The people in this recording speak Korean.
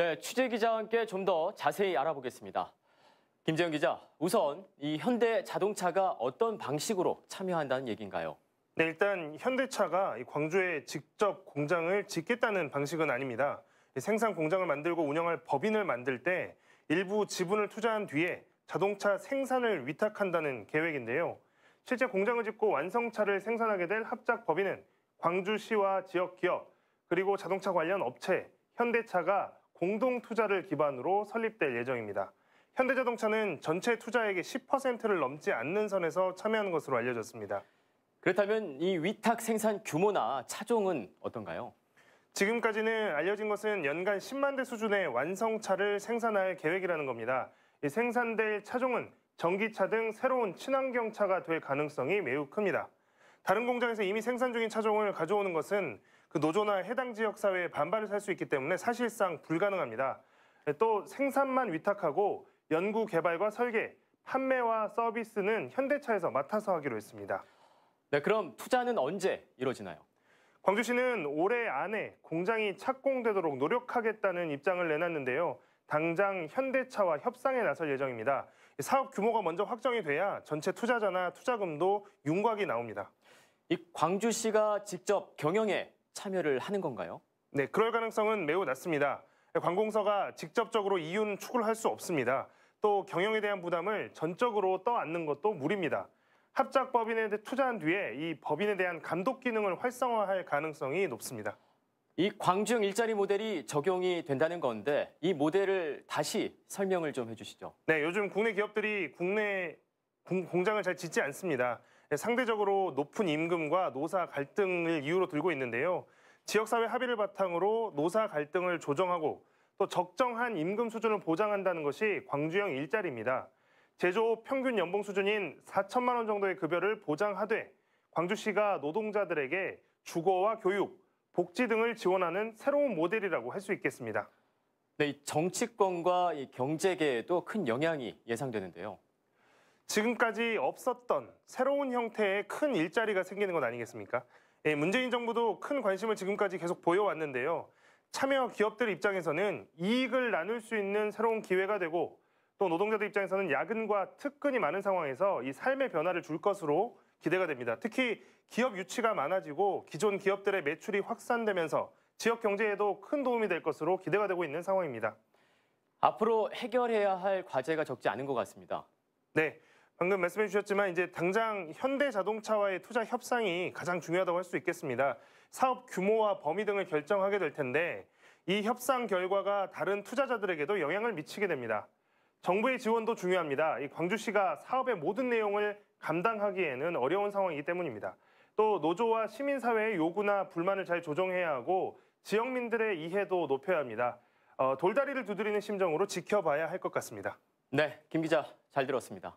네, 취재 기자와 함께 좀 더 자세히 알아보겠습니다. 김재현 기자, 우선 이 현대 자동차가 어떤 방식으로 참여한다는 얘기인가요? 네, 일단 현대차가 광주에 직접 공장을 짓겠다는 방식은 아닙니다. 생산 공장을 만들고 운영할 법인을 만들 때 일부 지분을 투자한 뒤에 자동차 생산을 위탁한다는 계획인데요. 실제 공장을 짓고 완성차를 생산하게 될 합작 법인은 광주시와 지역 기업 그리고 자동차 관련 업체, 현대차가 공동 투자를 기반으로 설립될 예정입니다. 현대자동차는 전체 투자액의 10%를 넘지 않는 선에서 참여하는 것으로 알려졌습니다. 그렇다면 이 위탁 생산 규모나 차종은 어떤가요? 지금까지는 알려진 것은 연간 10만 대 수준의 완성차를 생산할 계획이라는 겁니다. 생산될 차종은 전기차 등 새로운 친환경차가 될 가능성이 매우 큽니다. 다른 공장에서 이미 생산 중인 차종을 가져오는 것은 그 노조나 해당 지역 사회의 반발을 살 수 있기 때문에 사실상 불가능합니다. 네, 또 생산만 위탁하고 연구 개발과 설계, 판매와 서비스는 현대차에서 맡아서 하기로 했습니다. 네, 그럼 투자는 언제 이루어지나요? 광주시는 올해 안에 공장이 착공되도록 노력하겠다는 입장을 내놨는데요. 당장 현대차와 협상에 나설 예정입니다. 사업 규모가 먼저 확정이 돼야 전체 투자자나 투자금도 윤곽이 나옵니다. 이 광주시가 직접 경영에 참여를 하는 건가요? 네, 그럴 가능성은 매우 낮습니다. 관공서가 직접적으로 이윤 축을 할수 없습니다. 또 경영에 대한 부담을 전적으로 떠안는 것도 무리입니다. 합작 법인에 투자한 뒤에 이 법인에 대한 감독 기능을 활성화할 가능성이 높습니다. 이 광주형 일자리 모델이 적용이 된다는 건데 이 모델을 다시 설명을 좀 해주시죠. 네, 요즘 국내 기업들이 국내 공, 공장을 잘 짓지 않습니다. 네, 상대적으로 높은 임금과 노사 갈등을 이유로 들고 있는데요. 지역사회 합의를 바탕으로 노사 갈등을 조정하고 또 적정한 임금 수준을 보장한다는 것이 광주형 일자리입니다. 제조업 평균 연봉 수준인 4천만 원 정도의 급여를 보장하되 광주시가 노동자들에게 주거와 교육, 복지 등을 지원하는 새로운 모델이라고 할 수 있겠습니다. 네, 정치권과 경제계에도 큰 영향이 예상되는데요. 지금까지 없었던 새로운 형태의 큰 일자리가 생기는 것 아니겠습니까? 예, 문재인 정부도 큰 관심을 지금까지 계속 보여왔는데요. 참여 기업들 입장에서는 이익을 나눌 수 있는 새로운 기회가 되고 또 노동자들 입장에서는 야근과 특근이 많은 상황에서 이 삶의 변화를 줄 것으로 기대가 됩니다. 특히 기업 유치가 많아지고 기존 기업들의 매출이 확산되면서 지역 경제에도 큰 도움이 될 것으로 기대가 되고 있는 상황입니다. 앞으로 해결해야 할 과제가 적지 않은 것 같습니다. 네, 방금 말씀해 주셨지만 이제 당장 현대자동차와의 투자 협상이 가장 중요하다고 할 수 있겠습니다. 사업 규모와 범위 등을 결정하게 될 텐데 이 협상 결과가 다른 투자자들에게도 영향을 미치게 됩니다. 정부의 지원도 중요합니다. 이 광주시가 사업의 모든 내용을 감당하기에는 어려운 상황이기 때문입니다. 또 노조와 시민사회의 요구나 불만을 잘 조정해야 하고 지역민들의 이해도 높여야 합니다. 어, 돌다리를 두드리는 심정으로 지켜봐야 할 것 같습니다. 네, 김 기자 잘 들었습니다.